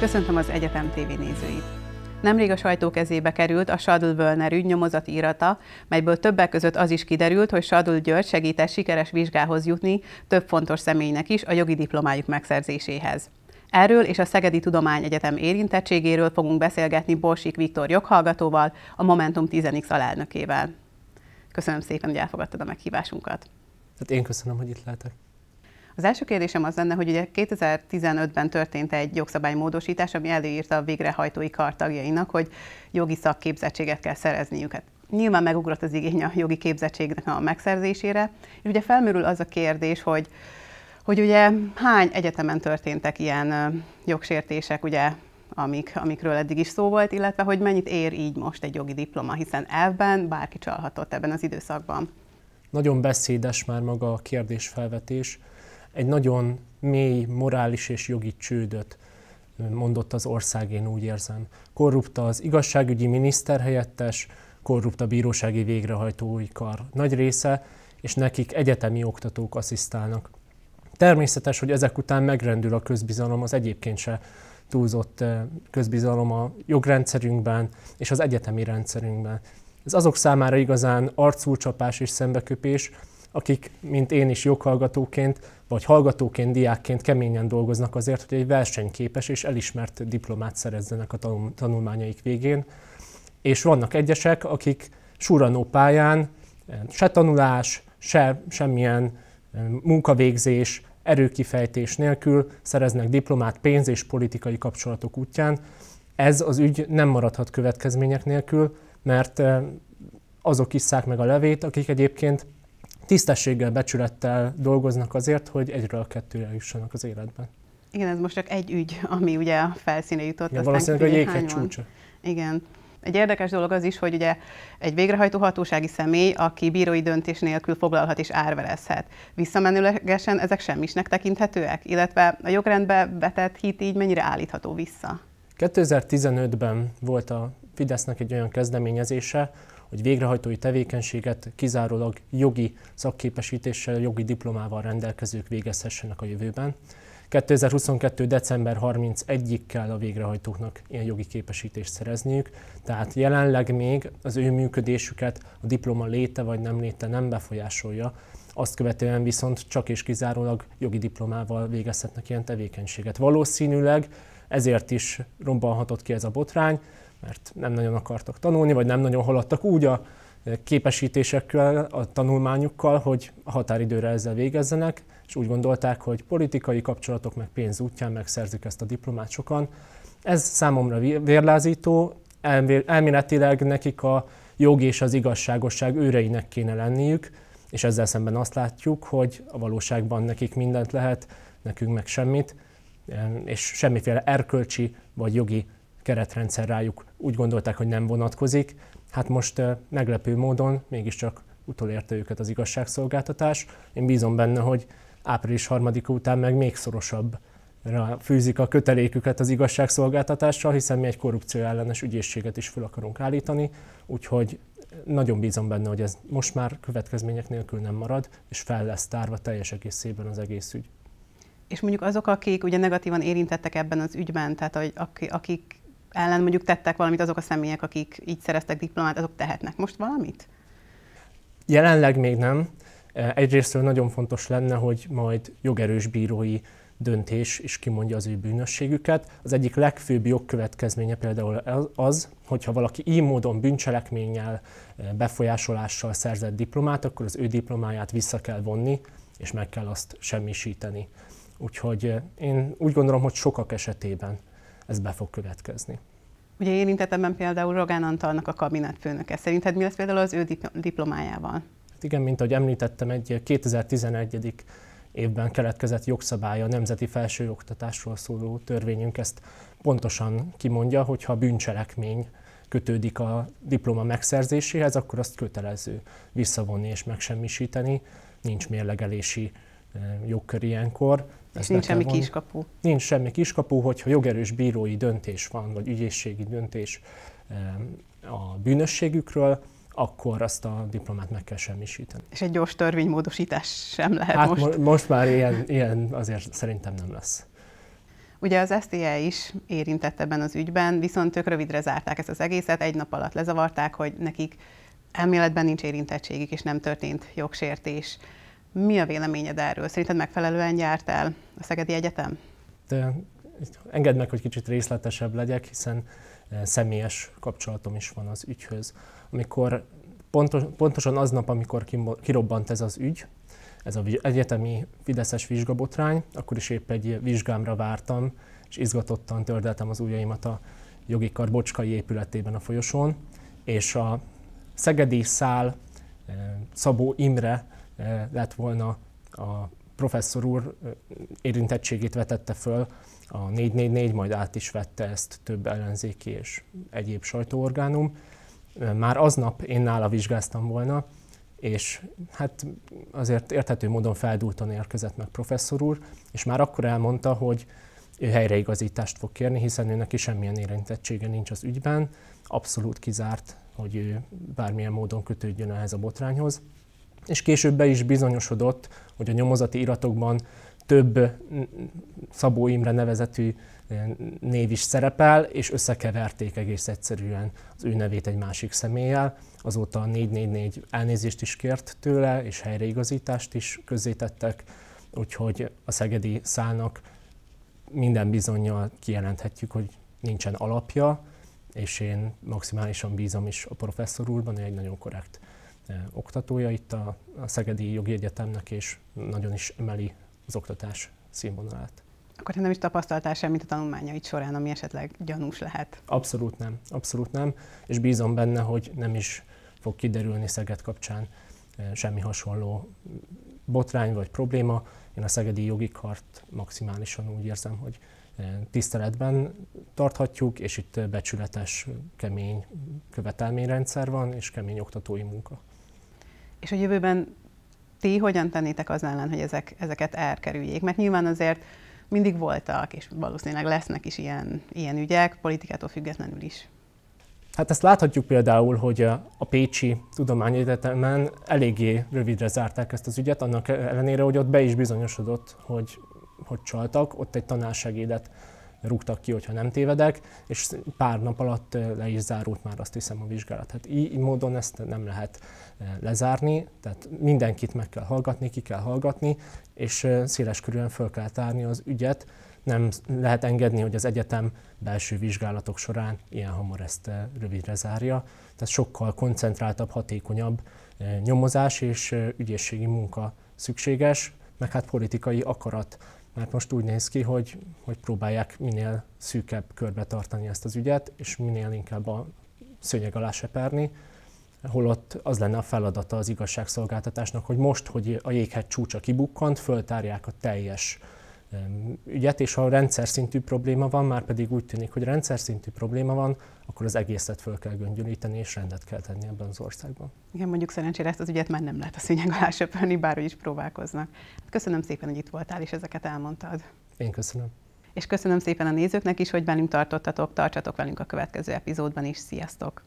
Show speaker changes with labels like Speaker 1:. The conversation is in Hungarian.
Speaker 1: Köszöntöm az Egyetem TV nézőit! Nemrég a sajtó kezébe került a Sadl-Völner ügynyomozat írata, melyből többek között az is kiderült, hogy Sadl György segített sikeres vizsgához jutni több fontos személynek is a jogi diplomájuk megszerzéséhez. Erről és a Szegedi Tudományegyetem érintettségéről fogunk beszélgetni Borsik Viktor joghallgatóval, a Momentum 10X alelnökével. Köszönöm szépen, hogy elfogadtad a meghívásunkat.
Speaker 2: Hát én köszönöm, hogy itt lehetek.
Speaker 1: Az első kérdésem az lenne, hogy ugye 2015-ben történt egy jogszabálymódosítás, ami előírta a végrehajtói kar tagjainak, hogy jogi szakképzettséget kell szerezniük. Hát nyilván megugrott az igény a jogi képzettségnek a megszerzésére, és ugye felmerül az a kérdés, hogy hogy ugye hány egyetemen történtek ilyen jogsértések, ugye amik, amikről eddig is szó volt, illetve hogy mennyit ér így most egy jogi diploma, hiszen elvben bárki csalhatott ebben az időszakban.
Speaker 2: Nagyon beszédes már maga a kérdésfelvetés egy nagyon mély morális és jogi csődöt mondott az ország, én úgy érzem. Korrupt az igazságügyi miniszterhelyettes, korrupt a bírósági végrehajtói kar nagy része, és nekik egyetemi oktatók asszisztálnak. Természetes, hogy ezek után megrendül a közbizalom, az egyébként se túlzott eh, közbizalom a jogrendszerünkben és az egyetemi rendszerünkben. Ez azok számára igazán arcúcsapás és szembeköpés, akik, mint én is joghallgatóként, vagy hallgatóként, diákként keményen dolgoznak azért, hogy egy versenyképes és elismert diplomát szerezzenek a tanulmányaik végén. És vannak egyesek, akik suranó pályán eh, se tanulás, se semmilyen eh, munkavégzés, erőkifejtés nélkül szereznek diplomát pénz és politikai kapcsolatok útján. Ez az ügy nem maradhat következmények nélkül, mert eh, azok isszák meg a levét, akik egyébként tisztességgel, becsülettel dolgoznak azért, hogy egyről a kettőre jussanak
Speaker 1: az életben. Igen, ez most csak egy ügy, ami ugye a felszíne jutott. Igen, valószínűleg a jéghegy csúcsa. Igen. Egy érdekes dolog az is, hogy ugye egy végrehajtó hatósági személy, aki bírói döntés nélkül foglalhat és árverezhet. Visszamenőlegesen ezek semmisnek tekinthetőek, illetve a jogrendbe vetett hit így mennyire állítható vissza?
Speaker 2: 2015-ben volt a Fidesznek egy olyan kezdeményezése, hogy végrehajtói tevékenységet kizárólag jogi szakképesítéssel, jogi diplomával rendelkezők végezhessenek a jövőben. 2022. december 31-ig kell a végrehajtóknak ilyen jogi képesítést szerezniük, tehát jelenleg még az ő működésüket a diploma léte vagy nem léte nem befolyásolja, azt követően viszont csak és kizárólag jogi diplomával végezhetnek ilyen tevékenységet. Valószínűleg ezért is robbanhatott ki ez a botrány, mert nem nagyon akartak tanulni, vagy nem nagyon haladtak úgy a képesítésekkel, a tanulmányukkal, hogy a határidőre ezzel végezzenek, és úgy gondolták, hogy politikai kapcsolatok meg pénz útján megszerzik ezt a diplomát sokan. Ez számomra vérlázító, elméletileg nekik a jog és az igazságosság őreinek kéne lenniük, és ezzel szemben azt látjuk, hogy a valóságban nekik mindent lehet, nekünk meg semmit, és semmiféle erkölcsi vagy jogi keretrendszer rájuk úgy gondolták, hogy nem vonatkozik. Hát most meglepő módon mégiscsak utolérte őket az igazságszolgáltatás. Én bízom benne, hogy április harmadik után meg még szorosabb fűzik a köteléküket az igazságszolgáltatással, hiszen mi egy korrupció ellenes ügyészséget is fel akarunk állítani, úgyhogy nagyon bízom benne, hogy ez most már következmények nélkül nem marad, és fel lesz tárva teljes egészében az egész ügy.
Speaker 1: És mondjuk azok, akik ugye negatívan érintettek ebben az ügyben, tehát akik ellen mondjuk tettek valamit azok a személyek, akik így szereztek diplomát, azok tehetnek most valamit?
Speaker 2: Jelenleg még nem. E, egyrésztről nagyon fontos lenne, hogy majd jogerős bírói döntés is kimondja az ő bűnösségüket. Az egyik legfőbb jogkövetkezménye például az, hogyha valaki így módon bűncselekménnyel, e, befolyásolással szerzett diplomát, akkor az ő diplomáját vissza kell vonni, és meg kell azt semmisíteni. Úgyhogy e, én úgy gondolom, hogy sokak esetében ez be fog következni.
Speaker 1: Ugye érintett ebben például Rogán Antalnak a kabinetfőnöke. Szerinted mi lesz például az ő diplomájával?
Speaker 2: Hát igen, mint ahogy említettem, egy 2011 évben keletkezett jogszabály a nemzeti felsőoktatásról szóló törvényünk ezt pontosan kimondja, hogyha bűncselekmény kötődik a diploma megszerzéséhez, akkor azt kötelező visszavonni és megsemmisíteni, nincs mérlegelési jogkör ilyenkor. És Ezt nincs semmi van. kiskapu. Nincs semmi kiskapu, hogyha jogerős bírói döntés van, vagy ügyészségi döntés a bűnösségükről, akkor azt a diplomát meg kell semmisíteni.
Speaker 1: És egy gyors törvénymódosítás sem lehet hát most?
Speaker 2: most már ilyen, ilyen azért szerintem nem lesz.
Speaker 1: Ugye az SZTE is érintett ebben az ügyben, viszont ők rövidre zárták ezt az egészet, egy nap alatt lezavarták, hogy nekik elméletben nincs érintettségük, és nem történt jogsértés. Mi a véleményed erről? Szerinted megfelelően járt el a Szegedi Egyetem?
Speaker 2: De engedd meg, hogy kicsit részletesebb legyek, hiszen eh, személyes kapcsolatom is van az ügyhöz. Amikor pontos, pontosan aznap, amikor kirobbant ez az ügy, ez az egyetemi fideszes vizsgabotrány, akkor is épp egy vizsgámra vártam, és izgatottan tördeltem az ujjaimat a jogi karbocskai épületében a folyosón, és a szegedi szál eh, Szabó Imre Eh, lett volna a professzor úr eh, érintettségét vetette föl, a 444 majd át is vette ezt több ellenzéki és egyéb sajtóorgánum. Eh, már aznap én nála vizsgáztam volna, és hát azért érthető módon feldúltan érkezett meg professzor úr, és már akkor elmondta, hogy ő helyreigazítást fog kérni, hiszen ő neki semmilyen érintettsége nincs az ügyben, abszolút kizárt, hogy ő bármilyen módon kötődjön ehhez a botrányhoz és később be is bizonyosodott, hogy a nyomozati iratokban több Szabó Imre nevezetű e, név is szerepel, és összekeverték egész egyszerűen az ő nevét egy másik személlyel. Azóta a 444 elnézést is kért tőle, és helyreigazítást is közzétettek, úgyhogy a szegedi szának minden bizonyal kijelenthetjük, hogy nincsen alapja, és én maximálisan bízom is a professzor úrban, ő egy nagyon korrekt oktatója itt a, a Szegedi Jogi Egyetemnek, és nagyon is emeli az oktatás színvonalát.
Speaker 1: Akkor te nem is tapasztaltál semmit a tanulmányait során, ami esetleg gyanús lehet?
Speaker 2: Abszolút nem, abszolút nem, és bízom benne, hogy nem is fog kiderülni Szeged kapcsán semmi hasonló botrány vagy probléma. Én a szegedi jogi kart maximálisan úgy érzem, hogy tiszteletben tarthatjuk, és itt becsületes, kemény követelményrendszer van, és kemény oktatói munka.
Speaker 1: És a jövőben ti hogyan tennétek az ellen, hogy ezek, ezeket elkerüljék? Mert nyilván azért mindig voltak, és valószínűleg lesznek is ilyen, ilyen ügyek, politikától függetlenül is.
Speaker 2: Hát ezt láthatjuk például, hogy a Pécsi Tudományegyetemen eléggé rövidre zárták ezt az ügyet, annak ellenére, hogy ott be is bizonyosodott, hogy, hogy csaltak, ott egy tanársegédet rúgtak ki, hogyha nem tévedek, és pár nap alatt le is zárult már azt hiszem a vizsgálat. Tehát így, módon ezt nem lehet lezárni, tehát mindenkit meg kell hallgatni, ki kell hallgatni, és széles körülön fel kell tárni az ügyet, nem lehet engedni, hogy az egyetem belső vizsgálatok során ilyen hamar ezt rövidre zárja. Tehát sokkal koncentráltabb, hatékonyabb nyomozás és ügyészségi munka szükséges, meg hát politikai akarat mert most úgy néz ki, hogy, hogy próbálják minél szűkebb körbe tartani ezt az ügyet, és minél inkább a szőnyeg alá seperni, holott az lenne a feladata az igazságszolgáltatásnak, hogy most, hogy a jéghegy csúcsa kibukkant, föltárják a teljes ügyet, és ha rendszer szintű probléma van, már pedig úgy tűnik, hogy rendszer szintű probléma van, akkor az egészet föl kell göngyölíteni, és rendet kell tenni ebben az országban.
Speaker 1: Igen, mondjuk szerencsére ezt az ügyet már nem lehet a szényeg alá söpölni, bárhogy is próbálkoznak. Hát köszönöm szépen, hogy itt voltál, és ezeket elmondtad. Én köszönöm. És köszönöm szépen a nézőknek is, hogy velünk tartottatok, tartsatok velünk a következő epizódban is. Sziasztok!